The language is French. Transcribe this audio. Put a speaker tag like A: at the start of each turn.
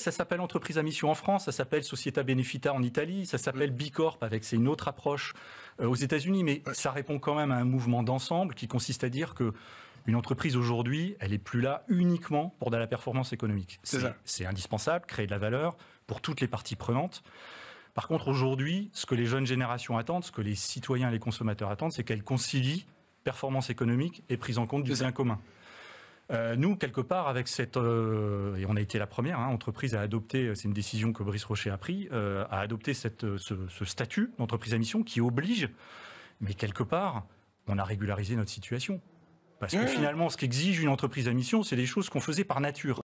A: Ça s'appelle entreprise à mission en France, ça s'appelle Società Benefita en Italie, ça s'appelle mm. Bicorp avec c'est une autre approche euh, aux États-Unis, mais ça répond quand même à un mouvement d'ensemble qui consiste à dire que une entreprise aujourd'hui, elle n'est plus là uniquement pour de la performance économique. C'est indispensable, créer de la valeur pour toutes les parties prenantes. Par contre, aujourd'hui, ce que les jeunes générations attendent, ce que les citoyens et les consommateurs attendent, c'est qu'elles concilient performance économique et prise en compte du bien commun. Euh, nous, quelque part, avec cette, euh, et on a été la première hein, entreprise à adopter, euh, c'est une décision que Brice Rocher a prise, à adopter ce, statut d'entreprise à mission qui oblige, mais quelque part, on a régularisé notre situation. Parce que mmh. finalement, ce qu'exige une entreprise à mission, c'est des choses qu'on faisait par nature.